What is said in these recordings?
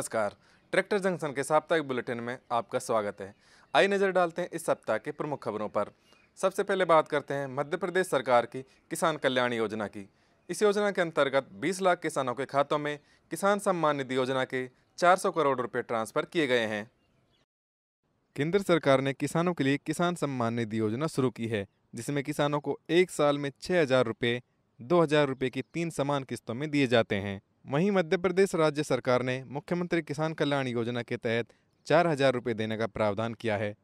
नमस्कार tractor junction के साप्ताहिक बुलेटिन में आपका स्वागत है आई नज़र डालते हैं इस सप्ताह के प्रमुख खबरों पर सबसे पहले बात करते हैं मध्य प्रदेश सरकार की किसान कल्याण योजना की इस योजना के अंतर्गत 20 लाख किसानों के खातों में किसान सम्मान निधि योजना के 400 करोड़ रुपए ट्रांसफर किए गए हैं केंद्र सरकार ने किसानों के लिए किसान सम्मान निधि योजना शुरू की है जिसमें किसानों को एक साल में छः हज़ार रुपये दो हज़ार रुपये की तीन समान किस्तों में दिए जाते हैं वहीं मध्य प्रदेश राज्य सरकार ने मुख्यमंत्री किसान कल्याण योजना के तहत चार हजार रुपये देने का प्रावधान किया है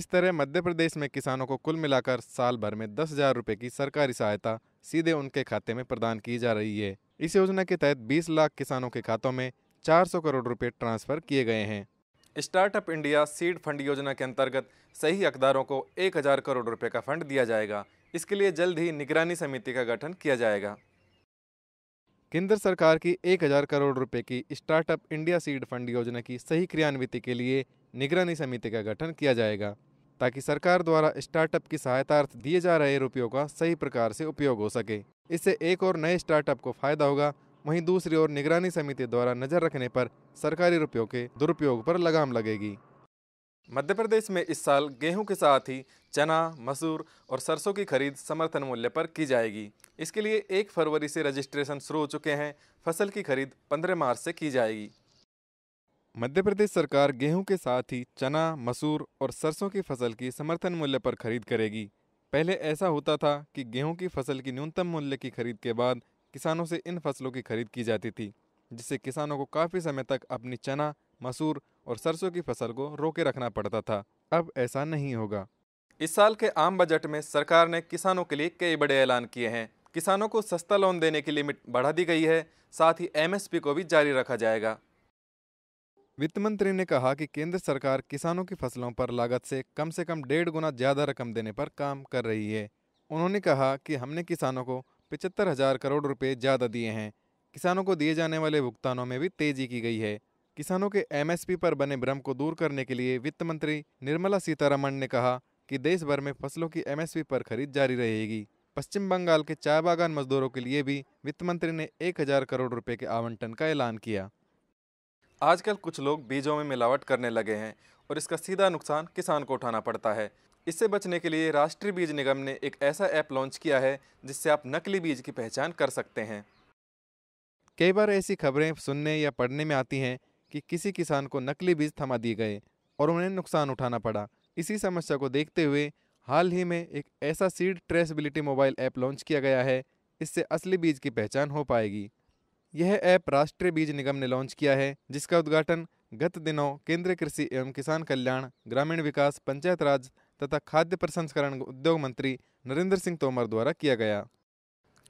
इस तरह मध्य प्रदेश में किसानों को कुल मिलाकर साल भर में दस हजार रुपये की सरकारी सहायता सीधे उनके खाते में प्रदान की जा रही है इस योजना के तहत 20 लाख किसानों के खातों में 400 करोड़ रुपए ट्रांसफर किए गए हैं स्टार्टअप इंडिया सीड फंड योजना के अंतर्गत सही अखदारों को एक हजार करोड़ रुपए का फंड दिया जाएगा इसके लिए जल्द ही निगरानी समिति का गठन किया जाएगा केंद्र सरकार की एक हजार करोड़ रुपए की स्टार्टअप इंडिया सीड फंड योजना की सही क्रियान्विति के लिए निगरानी समिति का गठन किया जाएगा ताकि सरकार द्वारा स्टार्टअप की सहायतार्थ दिए जा रहे रुपयों का सही प्रकार से उपयोग हो सके इससे एक और नए स्टार्टअप को फायदा होगा वहीं दूसरी ओर निगरानी समिति द्वारा नजर रखने पर सरकारी रुपयों के दुरुपयोग पर लगाम लगेगी मध्य प्रदेश में इस साल गेहूं के साथ ही चना मसूर और सरसों की खरीद समर्थन मूल्य पर की जाएगी इसके लिए एक फरवरी से रजिस्ट्रेशन शुरू हो चुके हैं फसल की खरीद पंद्रह मार्च से की जाएगी मध्य प्रदेश सरकार गेहूं के साथ ही चना मसूर और सरसों की फसल की समर्थन मूल्य पर खरीद करेगी पहले ऐसा होता था कि गेहूं की फसल की न्यूनतम मूल्य की खरीद के बाद किसानों से इन फसलों की खरीद की जाती थी जिससे किसानों को काफ़ी समय तक अपनी चना मसूर और सरसों की फसल को रोके रखना पड़ता था अब ऐसा नहीं होगा इस साल के आम बजट में सरकार ने किसानों के लिए कई बड़े ऐलान किए हैं किसानों को सस्ता लोन देने की लिमिट बढ़ा दी गई है साथ ही एमएसपी को भी जारी रखा जाएगा वित्त मंत्री ने कहा कि केंद्र सरकार किसानों की फसलों पर लागत से कम से कम डेढ़ गुना ज़्यादा रकम देने पर काम कर रही है उन्होंने कहा कि हमने किसानों को पिचहत्तर हजार करोड़ रुपए ज़्यादा दिए हैं किसानों को दिए जाने वाले भुगतानों में भी तेजी की गई है किसानों के एमएसपी पर बने भ्रम को दूर करने के लिए वित्त मंत्री निर्मला सीतारमण ने कहा कि देश भर में फसलों की एमएसपी पर खरीद जारी रहेगी पश्चिम बंगाल के चाय बागान मजदूरों के लिए भी वित्त मंत्री ने एक हजार करोड़ रुपए के आवंटन का ऐलान किया आजकल कुछ लोग बीजों में मिलावट करने लगे हैं और इसका सीधा नुकसान किसान को उठाना पड़ता है इससे बचने के लिए राष्ट्रीय बीज निगम ने एक ऐसा ऐप लॉन्च किया है जिससे आप नकली बीज की पहचान कर सकते हैं कई बार ऐसी खबरें सुनने या पढ़ने में आती हैं कि किसी किसान को नकली बीज थमा दिए गए और उन्हें नुकसान उठाना पड़ा इसी समस्या को देखते हुए हाल ही में एक ऐसा seed traceability mobile app launch किया गया है इससे असली बीज की पहचान हो पाएगी यह ऐप राष्ट्रीय बीज निगम ने लॉन्च किया है जिसका उद्घाटन गत दिनों केंद्रीय कृषि एवं किसान कल्याण ग्रामीण विकास पंचायत राज तथा खाद्य प्रसंस्करण उद्योग मंत्री नरेंद्र सिंह तोमर द्वारा किया गया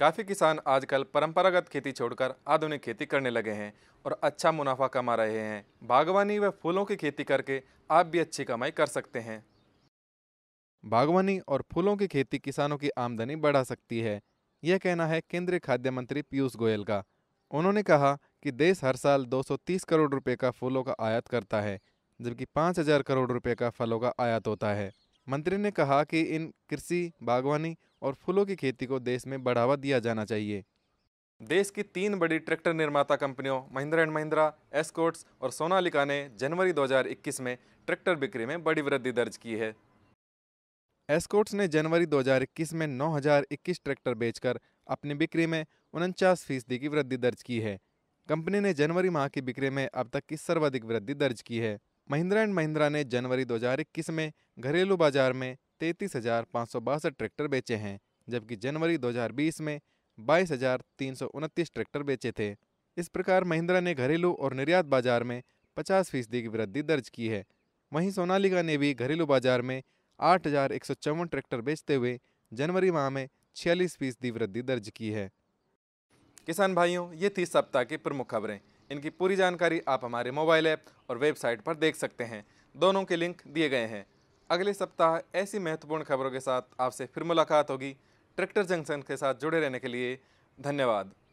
काफ़ी किसान आजकल परंपरागत खेती छोड़कर आधुनिक खेती करने लगे हैं और अच्छा मुनाफा कमा रहे हैं बागवानी व फूलों की खेती करके आप भी अच्छी कमाई कर सकते हैं बागवानी और फूलों की खेती किसानों की आमदनी बढ़ा सकती है यह कहना है केंद्रीय खाद्य मंत्री पीयूष गोयल का उन्होंने कहा कि देश हर साल 230 करोड़ रुपए का फूलों का आयात करता है जबकि 5000 करोड़ रुपए का फलों का आयात होता है मंत्री ने कहा कि इन कृषि बागवानी और फूलों की खेती को देश में बढ़ावा दिया जाना चाहिए देश की तीन बड़ी ट्रैक्टर निर्माता कंपनियों महिंद्रा एंड महिंद्रा एस्कोट्स और सोनालिका ने जनवरी 2021 में ट्रैक्टर बिक्री में बड़ी वृद्धि दर्ज की है एस्कोट्स ने जनवरी 2021 में 9021 ट्रैक्टर बेचकर अपनी बिक्री में उनचास फीसदी की वृद्धि दर्ज की है कंपनी ने जनवरी माह की बिक्री में अब तक की सर्वाधिक वृद्धि दर्ज की है महिंद्रा एंड महिंद्रा ने जनवरी 2021 में घरेलू बाजार में तैंतीस ट्रैक्टर बेचे हैं जबकि जनवरी 2020 में बाईस ट्रैक्टर बेचे थे इस प्रकार महिंद्रा ने घरेलू और निर्यात बाजार में पचास फीसदी की वृद्धि दर्ज की है वहीं सोनालिका ने भी घरेलू बाजार में आठ ट्रैक्टर बेचते हुए जनवरी माह में छियालीस फीसदी वृद्धि दर्ज की है किसान भाइयों ये थी सप्ताह की प्रमुख खबरें इनकी पूरी जानकारी आप हमारे मोबाइल ऐप और वेबसाइट पर देख सकते हैं दोनों के लिंक दिए गए हैं अगले सप्ताह ऐसी महत्वपूर्ण खबरों के साथ आपसे फिर मुलाकात होगी ट्रैक्टर जंक्शन के साथ जुड़े रहने के लिए धन्यवाद